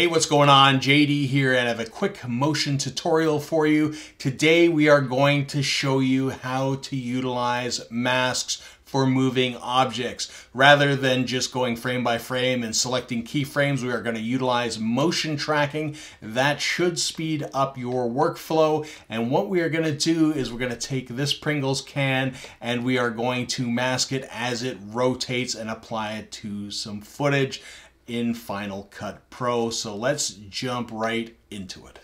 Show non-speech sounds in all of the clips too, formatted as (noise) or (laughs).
Hey, what's going on? JD here and I have a quick motion tutorial for you. Today we are going to show you how to utilize masks for moving objects. Rather than just going frame by frame and selecting keyframes, we are gonna utilize motion tracking. That should speed up your workflow. And what we are gonna do is we're gonna take this Pringles can and we are going to mask it as it rotates and apply it to some footage in Final Cut Pro. So let's jump right into it.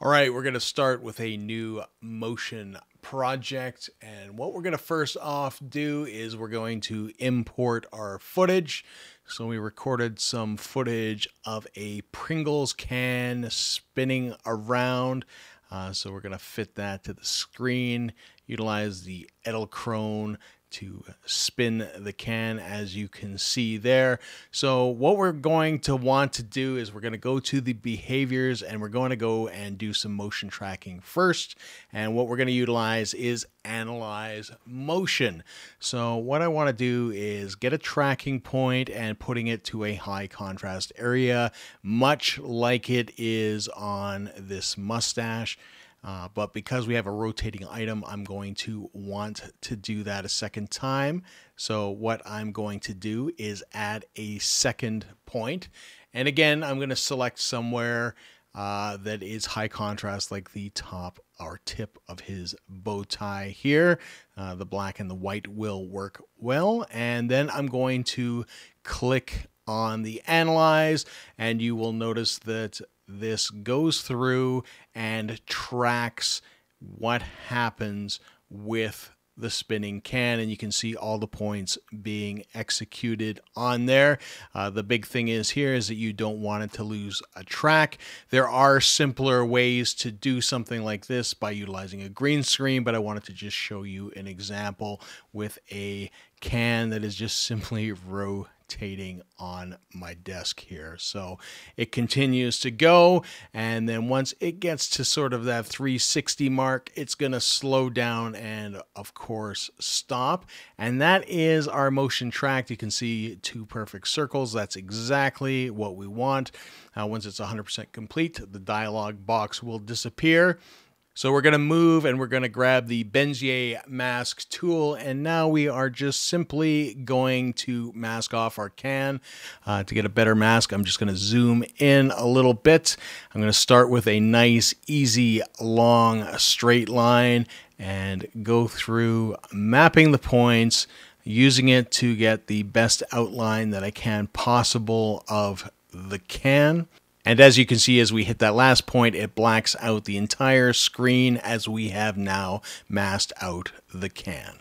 All right, we're going to start with a new motion project. And what we're going to first off do is we're going to import our footage. So we recorded some footage of a Pringles can spinning around. Uh, so we're going to fit that to the screen, utilize the Edelkrone to spin the can as you can see there. So what we're going to want to do is we're going to go to the behaviors and we're going to go and do some motion tracking first. And what we're going to utilize is analyze motion. So what I want to do is get a tracking point and putting it to a high contrast area, much like it is on this mustache. Uh, but because we have a rotating item, I'm going to want to do that a second time. So what I'm going to do is add a second point. And again, I'm going to select somewhere uh, that is high contrast, like the top or tip of his bow tie here. Uh, the black and the white will work well. And then I'm going to click on the analyze and you will notice that this goes through and tracks what happens with the spinning can and you can see all the points being executed on there. Uh, the big thing is here is that you don't want it to lose a track. There are simpler ways to do something like this by utilizing a green screen, but I wanted to just show you an example with a can that is just (laughs) simply rotating rotating on my desk here. So it continues to go. And then once it gets to sort of that 360 mark, it's going to slow down and of course stop. And that is our motion track. You can see two perfect circles. That's exactly what we want. Uh, once it's 100% complete, the dialog box will disappear. So we're going to move and we're going to grab the Benzier mask tool. And now we are just simply going to mask off our can. Uh, to get a better mask, I'm just going to zoom in a little bit. I'm going to start with a nice, easy, long, straight line and go through mapping the points, using it to get the best outline that I can possible of the can. And as you can see, as we hit that last point, it blacks out the entire screen as we have now masked out the can.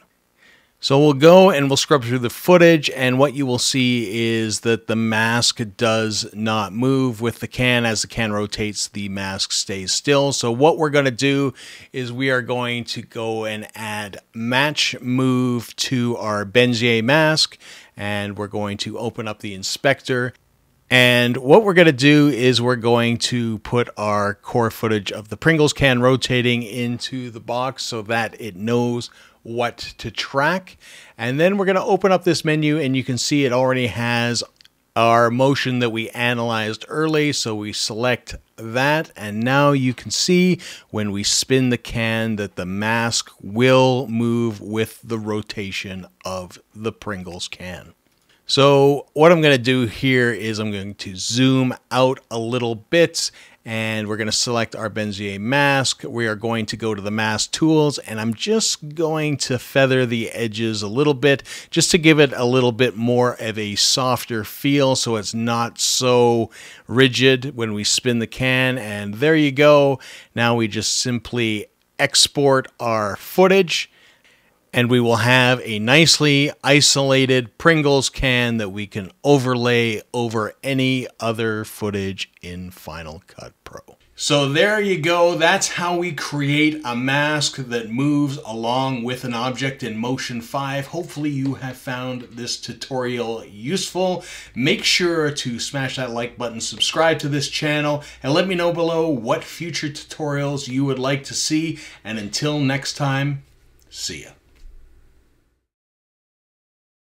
So we'll go and we'll scrub through the footage and what you will see is that the mask does not move with the can. As the can rotates, the mask stays still. So what we're going to do is we are going to go and add match move to our Benzier mask and we're going to open up the inspector and what we're going to do is we're going to put our core footage of the Pringles can rotating into the box so that it knows what to track. And then we're going to open up this menu and you can see it already has our motion that we analyzed early. So we select that and now you can see when we spin the can that the mask will move with the rotation of the Pringles can. So what I'm going to do here is I'm going to zoom out a little bit and we're going to select our Benzier mask. We are going to go to the mask tools and I'm just going to feather the edges a little bit just to give it a little bit more of a softer feel so it's not so rigid when we spin the can and there you go. Now we just simply export our footage and we will have a nicely isolated Pringles can that we can overlay over any other footage in Final Cut Pro. So there you go, that's how we create a mask that moves along with an object in Motion 5. Hopefully you have found this tutorial useful. Make sure to smash that like button, subscribe to this channel, and let me know below what future tutorials you would like to see. And until next time, see ya.